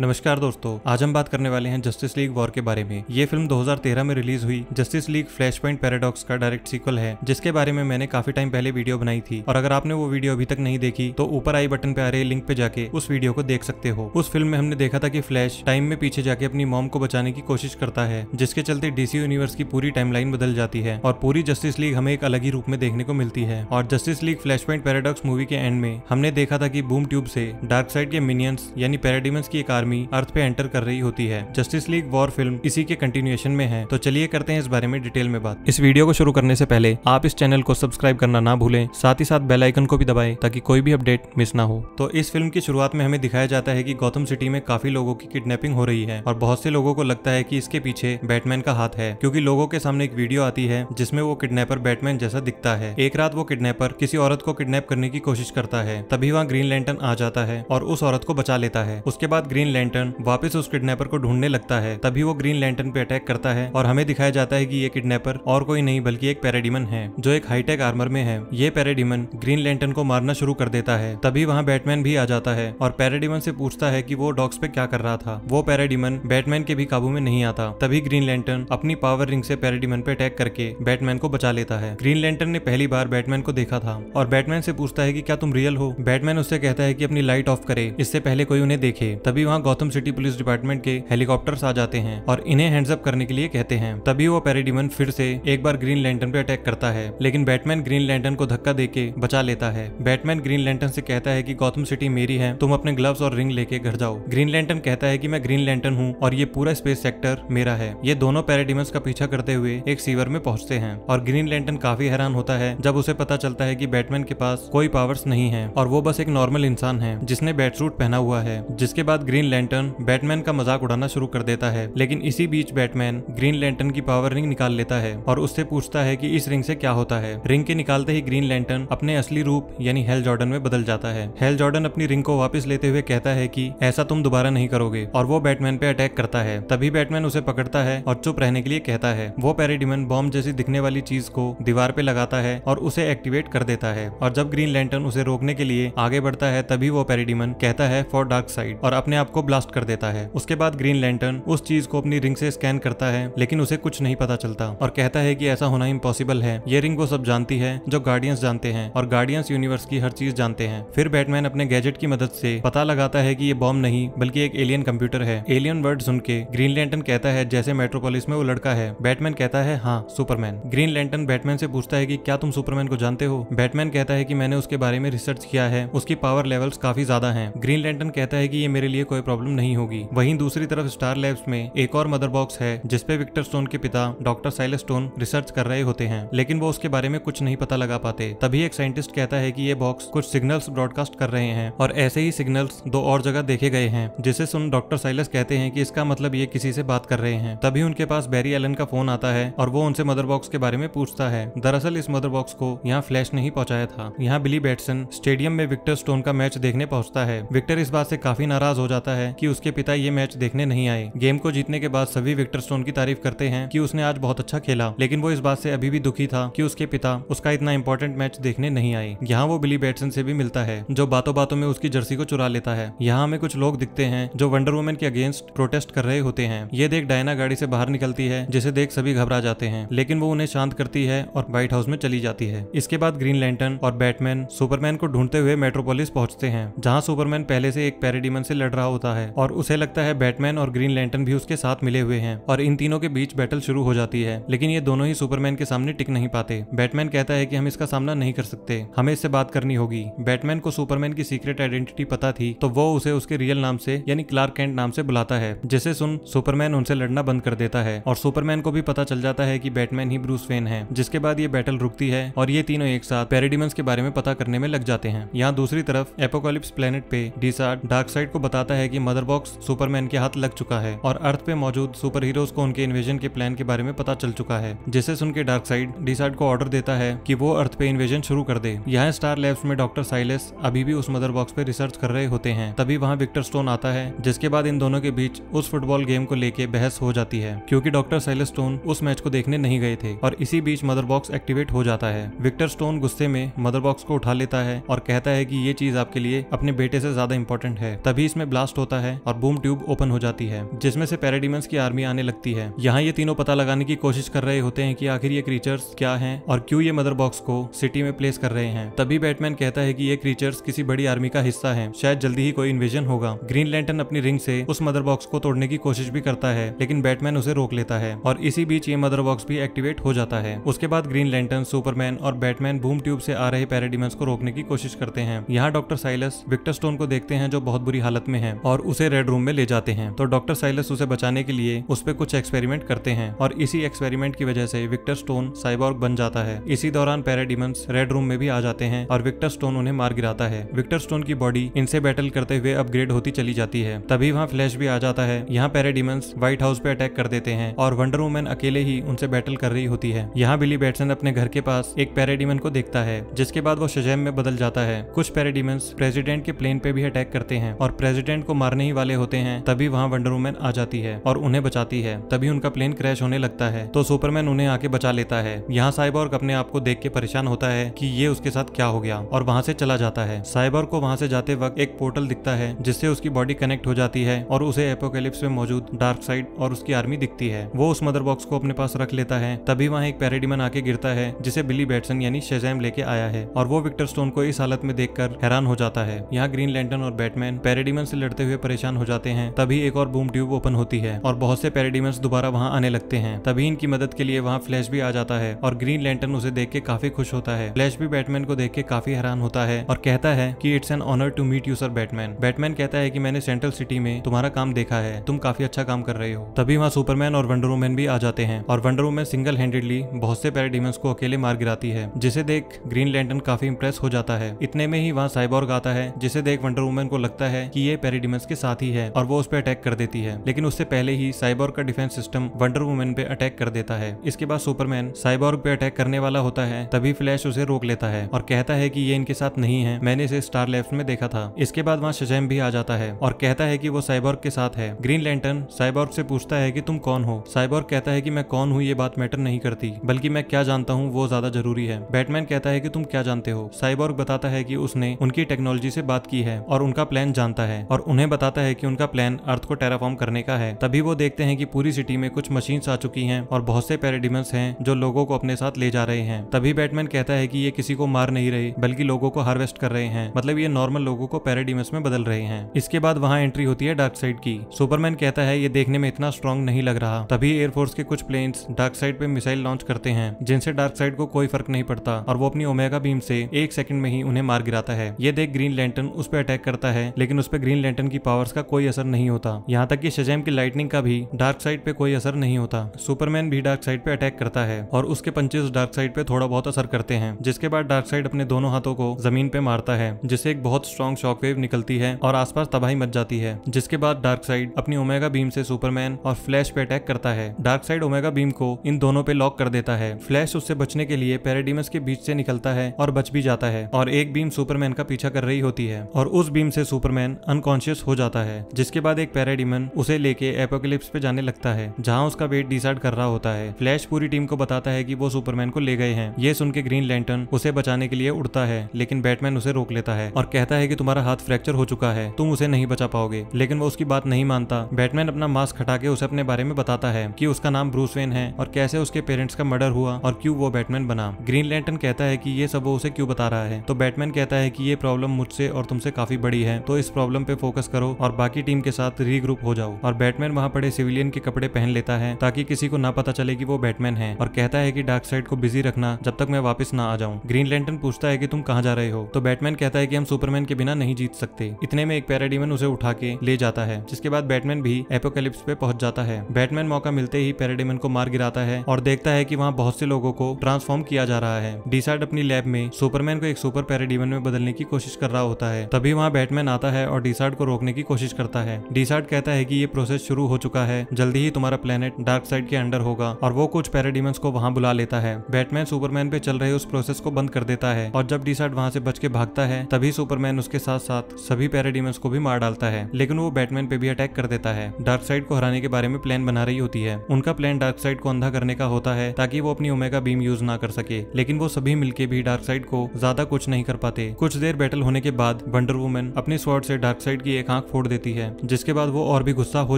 नमस्कार दोस्तों आज हम बात करने वाले हैं जस्टिस लीग वॉर के बारे में ये फिल्म 2013 में रिलीज हुई Justice League Flashpoint Paradox का डायरेक्ट सीक्वल है जिसके बारे में मैंने काफी टाइम पहले वीडियो बनाई थी और अगर आपने वो वीडियो अभी तक नहीं देखी तो ऊपर आई बटन पे आ रहे लिंक पे जाके उस वीडियो को देख सकते हो उस फिल्म में हमने देखा था की फ्लैश टाइम में पीछे जाके अपनी मॉम को बचाने की कोशिश करता है जिसके चलते डीसी यूनिवर्स की पूरी टाइमलाइन बदल जाती है और पूरी जस्टिस लीग हमें एक अलग ही रूप में देखने को मिलती है और Justice League Flashpoint Paradox movie के एंड में हमने देखा था की बूम ट्यूब से डार्क साइड के मिनियंस यानी पैराडिमस की एक आर्मी अर्थ पे एंटर कर रही होती है जस्टिस लीग वॉर फिल्म इसी के कंटिन्यूएशन में है तो चलिए करते हैं इस बारे में डिटेल में बात इस वीडियो को शुरू करने से पहले आप इस चैनल को सब्सक्राइब करना ना भूलें साथ ही साथ बेल आइकन को भी दबाए ताकि कोई भी अपडेट मिस ना हो तो इस फिल्म की शुरुआत में हमें दिखाया जाता है की गौतम सिटी में काफी लोगों की किडनेपिंग हो रही है और बहुत से लोगों को लगता है की इसके पीछे बैटमैन का हाथ है क्यूँकी लोगों के सामने एक वीडियो आती है जिसमे वो किडनेपर बैटमैन जैसा दिखता है एक रात वो किडनेपर किसी औरत को किडनेप करने की कोशिश करता है तभी वहाँ ग्रीन लैंटन आ जाता है और उस औरत को बचा लेता है उसके बाद ग्रीन लैंटर्न वापस उस किडनैपर को ढूंढने लगता है तभी वो ग्रीन लैंटर्न पे अटैक करता है और हमें दिखाया जाता है कि ये किडनैपर और कोई नहीं बल्कि एक पैराडिमन है जो एक हाईटेक आर्मर में है ये पेराडिमन ग्रीन लैंटर्न को मारना शुरू कर देता है तभी वहाँ बैटमैन भी आ जाता है और पैराडिमन से पूछता है की वो डॉग्स पे क्या कर रहा था वो पेराडिमन बैटमैन के भी काबू में नहीं आता तभी ग्रीन लैंटर्न अपनी पावर रिंग से पैराडिमन पे अटैक करके बैटमैन को बचा लेता है ग्रीन लैंटर्न ने पहली बार बैटमैन को देखा था और बैटमैन से पूछता है कि क्या तुम रियल हो बैटमैन उससे कहता है कि अपनी लाइट ऑफ करे इससे पहले कोई उन्हें देखे तभी वहाँ गौतम सिटी पुलिस डिपार्टमेंट के हेलीकॉप्टर्स आ जाते हैं और इन्हें हैंड्सअप करने के लिए कहते हैं तभी वो पेरेडिमन फिर से एक बार ग्रीन लैंटन पे अटैक करता है लेकिन बैटमैन ग्रीन लैंटन को धक्का देके बचा लेता है बैटमैन ग्रीन लैंटन से कहता है कि गौतम सिटी मेरी है तुम अपने ग्लव्स और रिंग लेके घर जाओ ग्रीन लैंटन कहता है कि मैं ग्रीन लैंटन हूँ और ये पूरा स्पेस सेक्टर मेरा है ये दोनों पेरेडिमन का पीछा करते हुए एक सीवर में पहुंचते हैं और ग्रीन लैंटन काफी हैरान होता है जब उसे पता चलता है कि बैटमैन के पास कोई पावर्स नहीं है और वो बस एक नॉर्मल इंसान है जिसने बैट सूट पहना हुआ है जिसके बाद ग्रीन लैंटर्न बैटमैन का मजाक उड़ाना शुरू कर देता है लेकिन इसी बीच बैटमैन ग्रीन लैंटर्न की पावर रिंग निकाल लेता है और उससे पूछता है कि इस रिंग से क्या होता है रिंग के निकालते ही ग्रीन लैंटर्न अपने असली रूप यानी हेल जॉर्डन में बदल जाता है हेल जॉर्डन अपनी रिंग को वापस लेते हुए कहता है की ऐसा तुम दोबारा नहीं करोगे और वो बैटमैन पे अटैक करता है तभी बैटमैन उसे पकड़ता है और चुप रहने के लिए कहता है वो पेरेडिमन बॉम्ब जैसी दिखने वाली चीज को दीवार पे लगाता है और उसे एक्टिवेट कर देता है और जब ग्रीन लैंटर्न उसे रोकने के लिए आगे बढ़ता है तभी वो पेरेडिमन कहता है फॉर डार्क साइड और अपने आप को ब्लास्ट कर देता है उसके बाद ग्रीन लैंटर्न उस चीज को अपनी रिंग से स्कैन करता है लेकिन उसे कुछ नहीं पता चलता और कहता है कि ऐसा होना इम्पॉसिबल है ये रिंग वो सब जानती है जो गार्डियंस जानते हैं और गार्डियंस यूनिवर्स की हर चीज जानते हैं फिर बैटमैन अपने गैजेट की मदद से पता लगाता है कि ये बॉम्ब नहीं बल्कि एक एलियन कंप्यूटर है एलियन वर्ड सुन के ग्रीन लैंटन कहता है जैसे मेट्रोपोलिस में वो लड़का है बैटमैन कहता है हाँ सुपरमैन ग्रीन लैंटन बैटमैन से पूछता है कि क्या तुम सुपरमैन को जानते हो बैटमैन कहता है कि मैंने उसके बारे में रिसर्च किया है उसकी पावर लेवल्स काफी ज्यादा है ग्रीन लैंटन कहता है कि ये मेरे लिए कोई प्रॉब्लम नहीं होगी वहीं दूसरी तरफ स्टार लैब्स में एक और मदर बॉक्स है जिसपे विक्टर स्टोन के पिता डॉक्टर साइलस स्टोन रिसर्च कर रहे होते हैं लेकिन वो उसके बारे में कुछ नहीं पता लगा पाते तभी एक साइंटिस्ट कहता है की ये बॉक्स कुछ सिग्नल्स ब्रॉडकास्ट कर रहे हैं और ऐसे ही सिग्नल्स दो और जगह देखे गए हैं जिसे सुन डॉक्टर साइलस कहते हैं की इसका मतलब ये किसी से बात कर रहे हैं तभी उनके पास बैरी एलन का फोन आता है और वो उनसे मदर बॉक्स के बारे में पूछता है दरअसल इस मदर बॉक्स को यहाँ फ्लैश नहीं पहुंचाया था यहाँ बिली बैटसन स्टेडियम में विक्टर स्टोन का मैच देखने पहुंचता है विक्टर इस बात से काफी नाराज हो जाता है है कि उसके पिता ये मैच देखने नहीं आए गेम को जीतने के बाद सभी विक्टर स्टोन की तारीफ करते हैं कि उसने आज बहुत अच्छा खेला लेकिन वो इस बात से अभी भी दुखी था कि उसके पिता उसका इतना इंपॉर्टेंट मैच देखने नहीं आए यहाँ वो बिली बैटसन से भी मिलता है जो बातों बातों में उसकी जर्सी को चुरा लेता है यहाँ हमें कुछ लोग दिखते हैं जो वंडर वुमेन के अगेंस्ट प्रोटेस्ट कर रहे होते हैं ये देख डायना गाड़ी से बाहर निकलती है जिसे देख सभी घबरा जाते हैं लेकिन वो उन्हें शांत करती है और व्हाइट हाउस में चली जाती है इसके बाद ग्रीन लैंटन और बैटमैन सुपरमैन को ढूंढते हुए मेट्रोपोलिस पहुंचते हैं जहाँ सुपरमैन पहले से एक पेरेडिमन से लड़ रहा होता होता है और उसे लगता है बैटमैन और ग्रीन लैंटन भी उसके साथ मिले हुए हैं और इन तीनों के बीच बैटल शुरू हो जाती है लेकिन ये दोनों ही सुपरमैन के सामने टिक नहीं पाते बैटमैन कहता है कि हम इसका सामना नहीं कर सकते हमें इससे बात करनी होगी बैटमैन को सुपरमैन की सीक्रेट आइडेंटिटी पता थी तो वो उसे उसके रियल नाम से यानी क्लार्क कैंट नाम से बुलाता है जिसे सुन सुपरमैन उनसे लड़ना बंद कर देता है और सुपरमैन को भी पता चल जाता है कि बैटमैन ही ब्रूस वेन है जिसके बाद ये बैटल रुकती है और ये तीनों एक साथ पेरेडिमंस के बारे में पता करने में लग जाते हैं यहाँ दूसरी तरफ एपोकॉलिप्स प्लेनेट पे डीसार्ट डार्क साइड को बताता है कि की मदर बॉक्स सुपरमैन के हाथ लग चुका है और अर्थ पे मौजूद सुपर हीरोज को उनके इन्वेजन के प्लान के बारे में पता चल चुका है जिसे सुन के डार्क साइड डिसाइड को ऑर्डर देता है की वो अर्थ पे इन्वेजन शुरू कर दे यहाँ स्टार लैब्स में डॉक्टर साइलेस अभी भी उस मदर बॉक्स पे रिसर्च कर रहे होते हैं तभी वहाँ विक्टर स्टोन आता है जिसके बाद इन दोनों के बीच उस फुटबॉल गेम को लेके बहस हो जाती है क्योंकि डॉक्टर साइलेस स्टोन उस मैच को देखने नहीं गए थे और इसी बीच मदर बॉक्स एक्टिवेट हो जाता है विक्टर स्टोन गुस्से में मदर बॉक्स को उठा लेता है और कहता है की ये चीज आपके लिए अपने बेटे से ज्यादा इंपॉर्टेंट है तभी इसमें ब्लास्ट होता है और बूम ट्यूब ओपन हो जाती है जिसमें से पैराडिमंस की आर्मी आने लगती है यहाँ ये तीनों पता लगाने की कोशिश कर रहे होते हैं कि आखिर ये क्रीचर्स क्या हैं और क्यों ये मदर बॉक्स को सिटी में प्लेस कर रहे हैं तभी बैटमैन कहता है कि ये क्रीचर्स किसी बड़ी आर्मी का हिस्सा है शायद जल्दी ही कोई इन्वेजन होगा ग्रीन लैंटन अपनी रिंग से उस मदर बॉक्स को तोड़ने की कोशिश भी करता है लेकिन बैटमैन उसे रोक लेता है और इसी बीच ये मदर बॉक्स भी एक्टिवेट हो जाता है उसके बाद ग्रीन लैंटन सुपरमैन और बैटमैन बूम ट्यूब से आ रहे पैराडिमंस को रोकने की कोशिश करते हैं यहाँ डॉक्टर साइलस विक्टर स्टोन को देखते हैं जो बहुत बुरी हालत में है और और उसे रेड रूम में ले जाते हैं तो डॉक्टर साइलस उसे बचाने के लिए उस पर कुछ एक्सपेरिमेंट करते हैं और इसी एक्सपेरिमेंट की वजह से विक्टर स्टोन साइबॉर्ग बन जाता है इसी दौरान पैराडिमंस रेड रूम में भी आ जाते हैं और विक्टर स्टोन उन्हें मार गिराता है विक्टर स्टोन की बॉडी इनसे बैटल करते हुए अपग्रेड होती चली जाती है तभी वहाँ फ्लैश भी आ जाता है यहाँ पैराडिमंस व्हाइट हाउस पे अटैक कर देते हैं और वंडर वुमेन अकेले ही उनसे बैटल कर रही होती है यहाँ बिली बैटसन अपने घर के पास एक पैराडिमन को देखता है जिसके बाद वो शजैम में बदल जाता है कुछ पैराडिमंस प्रेसिडेंट के प्लेन पे भी अटैक करते हैं और प्रेसिडेंट को मारने ही वाले होते हैं तभी वहाँ वंडर वुमेन आ जाती है और उन्हें बचाती है तभी उनका प्लेन क्रैश होने लगता है तो सुपरमैन उन्हें आके बचा लेता है यहाँ साइबॉर्ग अपने आप को देख के परेशान होता है की ये उसके साथ क्या हो गया और वहाँ से चला जाता है साइबॉर्ग को वहाँ से जाते वक्त एक पोर्टल दिखता है जिससे उसकी बॉडी कनेक्ट हो जाती है और उसे एपोकेलिप्स में मौजूद डार्क साइड और उसकी आर्मी दिखती है वो उस मदर बॉक्स को अपने पास रख लेता है तभी वहाँ एक पैराडीमन आके गिरता है जिसे बिली बैटसन यानी शेजैम लेके आया है और वो विक्टर स्टोन को इस हालत में देखकर हैरान हो जाता है यहाँ ग्रीन लैंडन और बैटमैन पैरेडीमन से लड़ते हुए हुए परेशान हो जाते हैं तभी एक और बूम ट्यूब ओपन होती है और बहुत से पैराडीमंस दोबारा वहाँ आने लगते हैं तभी इनकी मदद के लिए वहाँ फ्लैश भी आ जाता है और ग्रीन लैंटर्न उसे देख के काफी खुश होता है फ्लैश भी बैटमैन को देख के काफी हैरान होता है और कहता है की it's an honour to meet you sir Batman Batman कहता है की मैंने सेंट्रल सिटी में तुम्हारा काम देखा है तुम काफी अच्छा काम कर रहे हो तभी वहाँ सुपरमैन और वंडर वुमेन भी आ जाते हैं और वंडर वुमेन सिंगल हैंडेडली बहुत से पैराडीमंस को अकेले मार गिराती है जिसे देख ग्रीन लैंटर्न काफी इंप्रेस हो जाता है इतने में ही वहाँ साइबॉर्ग आता है जिसे देख वंडर वुमेन को लगता है की ये पैराडीमन ह्यूमंस के साथ ही है और वो उस पर अटैक कर देती है लेकिन उससे पहले ही साइबोर्ग का डिफेंस सिस्टम वंडर वुमेन पे अटैक कर देता है इसके बाद सुपरमैन साइबोर्ग पे अटैक करने वाला होता है तभी फ्लैश उसे रोक लेता है और कहता है कि ये इनके साथ नहीं है मैंने इसे स्टार लेफ्ट में देखा था इसके बाद वहाँ शजैम भी आ जाता है और कहता है की वो साइबोर्ग के साथ है ग्रीन लैंटर्न साइबोर्ग से पूछता है की तुम कौन हो साइबोर्ग कहता है की मैं कौन हूँ ये बात मैटर नहीं करती बल्कि मैं क्या जानता हूँ वो ज्यादा जरूरी है बैटमैन कहता है की तुम क्या जानते हो साइबोर्ग बताता है की उसने उनकी टेक्नोलॉजी से बात की है और उनका प्लान जानता है और उन्हें उन्हें बताता है कि उनका प्लान अर्थ को टेराफॉर्म करने का है तभी वो देखते हैं कि पूरी सिटी में कुछ मशीन आ चुकी हैं और बहुत से पेरेडिमल्स हैं जो लोगों को अपने साथ ले जा रहे हैं तभी बैटमैन कहता है कि ये किसी को मार नहीं रहे बल्कि लोगों को हार्वेस्ट कर रहे हैं मतलब ये नॉर्मल लोगों को पैराडिमंस में बदल रहे हैं इसके बाद वहाँ एंट्री होती है डार्क साइड की सुपरमैन कहता है ये देखने में इतना स्ट्रॉन्ग नहीं लग रहा तभी एयरफोर्स के कुछ प्लेन डार्क साइड पे मिसाइल लॉन्च करते हैं जिनसे डार्क साइड को कोई फर्क नहीं पड़ता और वो अपनी ओमेगा बीम से एक सेकंड में ही उन्हें मार गिराता है ये देख ग्रीन लैंटन उस पर अटैक करता है लेकिन उस पर ग्रीन लैंटन की की पावर्स का कोई असर नहीं होता यहाँ तक कि शजैम की लाइटनिंग का भी डार्क साइड पे कोई असर नहीं होता सुपरमैन भी डार्क साइड पे अटैक करता है और उसके पंचेस डार्क साइड पे थोड़ा बहुत असर करते हैं जिसके बाद डार्क साइड अपने दोनों हाथों को जमीन पे मारता है जिससे एक बहुत स्ट्रॉन्ग शॉक वेव निकलती है और आसपास तबाही मच जाती है जिसके बाद डार्क साइड अपनी ओमेगा बीम से सुपरमैन और फ्लैश पे अटैक करता है डार्क साइड ओमेगा बीम को इन दोनों पे लॉक कर देता है फ्लैश उससे बचने के लिए पेराडीमस के बीच से निकलता है और बच भी जाता है और एक बीम सुपरमैन का पीछा कर रही होती है और उस बीम से सुपरमैन अनकॉन्शियस हो जाता है जिसके बाद एक पैराडीमन उसे लेके एपोकलिप्स पे जाने लगता है जहाँ उसका वेट डिसाइड कर रहा होता है फ्लैश पूरी टीम को बताता है की वो सुपरमैन को ले गए हैं ये सुन के ग्रीन लैंटन उसे बचाने के लिए उड़ता है लेकिन बैटमैन उसे रोक लेता है और कहता है की तुम्हारा हाथ फ्रैक्चर हो चुका है तुम उसे नहीं बचा पाओगे लेकिन वो उसकी बात नहीं मानता बैटमैन अपना मास्क हटा के उसे अपने बारे में बताता है की उसका नाम ब्रूस वेन है और कैसे उसके पेरेंट्स का मर्डर हुआ और क्यूँ वो बैटमैन बना ग्रीन लैंटन कहता है की ये सब वो उसे क्यों बता रहा है तो बैटमैन कहता है की ये प्रॉब्लम मुझसे और तुमसे काफी बड़ी है तो इस प्रॉब्लम पे फोकस करो और बाकी टीम के साथ रीग्रुप हो जाओ और बैटमैन वहाँ पड़े सिविलियन के कपड़े पहन लेता है ताकि किसी को ना पता चले कि वो बैटमैन है और कहता है कि डार्क साइड को बिजी रखना जब तक मैं वापस ना आ जाऊँ ग्रीन लैंटन पूछता है कि तुम कहाँ जा रहे हो तो बैटमैन कहता है कि हम सुपरमैन के बिना नहीं जीत सकते इतने में एक पैराडीमन उसे उठा के ले जाता है जिसके बाद बैटमैन भी एपोकेलिप्स पे पहुंच जाता है बैटमैन मौका मिलते ही पैराडीमन को मार गिराता है और देखता है कि वहाँ बहुत से लोगों को ट्रांसफॉर्म किया जा रहा है डिसाइड अपनी लैब में सुपरमैन को एक सुपर पैराडीमन में बदलने की कोशिश कर रहा होता है तभी वहाँ बैटमैन आता है और डिसाइड को रोकने रोकने की कोशिश करता है डीसार्ट कहता है कि ये प्रोसेस शुरू हो चुका है जल्दी ही तुम्हारा प्लेनेट डार्क साइड के अंडर होगा और वो कुछ पैराडीमंस को वहाँ बुला लेता है बैटमैन सुपरमैन पे चल रहे उस प्रोसेस को बंद कर देता है और जब डीसार्ट वहाँ से बच के भागता है तभी सुपरमैन उसके साथ साथ सभी पैराडीमंस को भी मार डालता है लेकिन वो बैटमैन पे भी अटैक कर देता है डार्क साइड को हराने के बारे में प्लान बना रही होती है उनका प्लान डार्क साइड को अंधा करने का होता है ताकि वो अपनी ओमेगा बीम यूज ना कर सके लेकिन वो सभी मिलके भी डार्क साइड को ज्यादा कुछ नहीं कर पाते कुछ देर बैटल होने के बाद वंडर वुमेन अपने स्वॉर्ड से डार्क साइड की एक नाक फोड़ देती है जिसके बाद वो और भी गुस्सा हो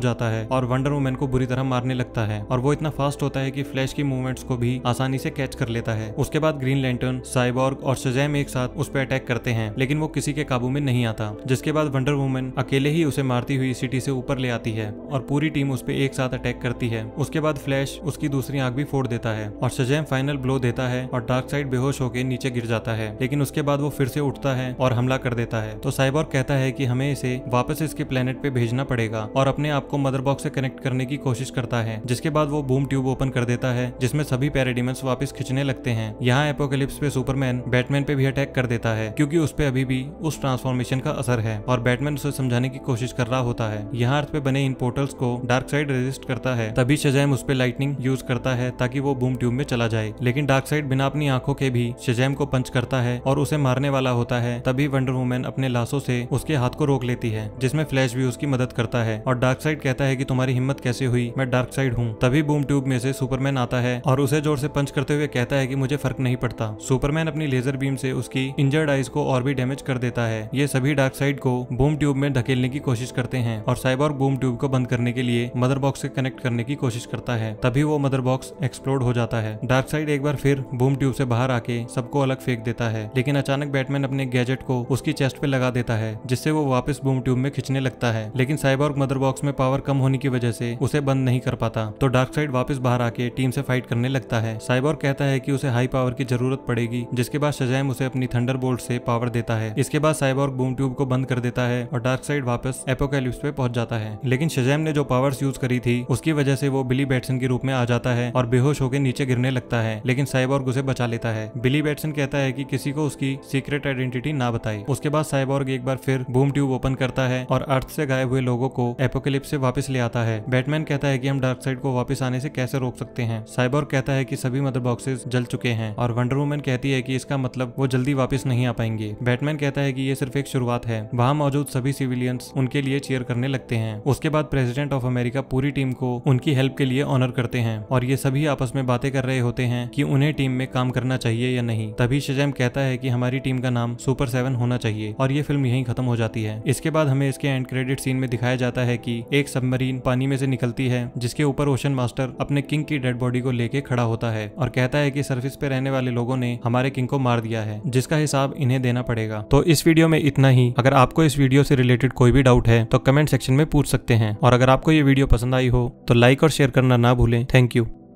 जाता है और वंडर वुमेन को बुरी तरह मारने लगता है और वो इतना फास्ट होता है की फ्लैश की मूवमेंट्स को भी आसानी से कैच कर लेता है उसके बाद ग्रीन लैंटर्न साइबॉर्ग और सजैम एक साथ उस पर अटैक करते हैं लेकिन वो किसी के काबू में नहीं आता जिसके बाद वंडर वुमेन अकेले ही उसे मारती हुई सिटी से ऊपर ले आती है और पूरी टीम उस पर एक साथ अटैक करती है उसके बाद फ्लैश उसकी दूसरी आंख भी फोड़ देता है और सजैम फाइनल ब्लो देता है और डार्क साइड बेहोश होकर नीचे गिर जाता है लेकिन उसके बाद वो फिर से उठता है और हमला कर देता है तो साइबॉर्ग कहता है की हमें इसे वापस वापस इसके प्लेनेट पे भेजना पड़ेगा और अपने आप को मदर बॉक्स से कनेक्ट करने की कोशिश करता है जिसके बाद वो बूम ट्यूब ओपन कर देता है जिसमें सभी पेरेडिमेंट्स वापस खींचने लगते हैं यहाँ एपोकलिप्स पे सुपरमैन बैटमैन पे भी अटैक कर देता है क्योंकि उस पर अभी भी उस ट्रांसफॉर्मेशन का असर है और बैटमैन उसे समझाने की कोशिश कर रहा होता है यहाँ अर्थ पे बने इन पोर्टल्स को डार्क साइड रेजिस्ट करता है तभी शजैम उस पर लाइटनिंग यूज करता है ताकि वो बूम ट्यूब में चला जाए लेकिन डार्क साइड बिना अपनी आंखों के भी शजैम को पंच करता है और उसे मारने वाला होता है तभी वंडर वुमेन अपने लाशों से उसके हाथ को रोक लेती है जिसमें फ्लैश भी उसकी मदद करता है और डार्क साइड कहता है कि तुम्हारी हिम्मत कैसे हुई मैं डार्क साइड हूँ तभी बूम ट्यूब में से सुपरमैन आता है और उसे जोर से पंच करते हुए कहता है कि मुझे फर्क नहीं पड़ता सुपरमैन अपनी लेजर बीम से उसकी इंजर्ड आइज को और भी डैमेज कर देता है ये सभी डार्क साइड को बूम ट्यूब में धकेलने की कोशिश करते हैं और साइबर बूम ट्यूब को बंद करने के लिए मदर बॉक्स से कनेक्ट करने की कोशिश करता है तभी वो मदर बॉक्स एक्सप्लोड हो जाता है डार्क साइड एक बार फिर बूम ट्यूब से बाहर आके सबको अलग फेंक देता है लेकिन अचानक बैटमैन अपने गैजेट को उसकी चेस्ट पे लगा देता है जिससे वो वापस बूम ट्यूब ट्यूब में खींचने लगता है लेकिन साइबॉर्ग मदर बॉक्स में पावर कम होने की वजह से उसे बंद नहीं कर पाता तो डार्क साइड वापस बाहर आके टीम से फाइट करने लगता है साइबॉर्ग कहता है कि उसे हाई पावर की जरूरत पड़ेगी जिसके बाद शजैम उसे अपनी थंडर बोल्ट से पावर देता है इसके बाद साइबॉर्ग बूम ट्यूब को बंद कर देता है और डार्क साइड वापस एपोकैलिप्स पे पहुंच जाता है लेकिन शजैम ने जो पावर्स यूज करी थी उसकी वजह से वो बिली बैटसन के रूप में आ जाता है और बेहोश होकर नीचे गिरने लगता है लेकिन साइबॉर्ग उसे बचा लेता है बिली बैटसन कहता है कि किसी को उसकी सीक्रेट आइडेंटिटी ना बताए उसके बाद साइबॉर्ग एक बार फिर बूम ट्यूब ओपन करता है और अर्थ से गायब हुए लोगों को एपोकलिप से वापस ले आता है बैटमैन कहता है कि हम डार्क साइड को वापस आने से कैसे रोक सकते हैं साइबोर कहता है कि सभी मदर बॉक्सेस जल चुके हैं और वंडर वुमन कहती है कि इसका मतलब वो जल्दी वापस नहीं आ पाएंगे बैटमैन कहता है कि ये सिर्फ एक शुरुआत है वहाँ मौजूद सभी सिविलियंस उनके लिए चेयर करने लगते हैं उसके बाद प्रेसिडेंट ऑफ अमेरिका पूरी टीम को उनकी हेल्प के लिए ऑनर करते हैं और ये सभी आपस में बातें कर रहे होते हैं कि उन्हें टीम में काम करना चाहिए या नहीं तभी शजैम कहता है कि हमारी टीम का नाम सुपर सेवन होना चाहिए और ये फिल्म यही खत्म हो जाती है इसके बाद हमें इसके एंड क्रेडिट सीन में दिखाया जाता है कि एक सबमरीन पानी में से निकलती है जिसके ऊपर ओशन मास्टर अपने किंग की डेड बॉडी को लेके खड़ा होता है और कहता है कि सर्फिस पे रहने वाले लोगों ने हमारे किंग को मार दिया है जिसका हिसाब इन्हें देना पड़ेगा तो इस वीडियो में इतना ही अगर आपको इस वीडियो से रिलेटेड कोई भी डाउट है तो कमेंट सेक्शन में पूछ सकते हैं और अगर आपको ये वीडियो पसंद आई हो तो लाइक और शेयर करना ना भूलें थैंक यू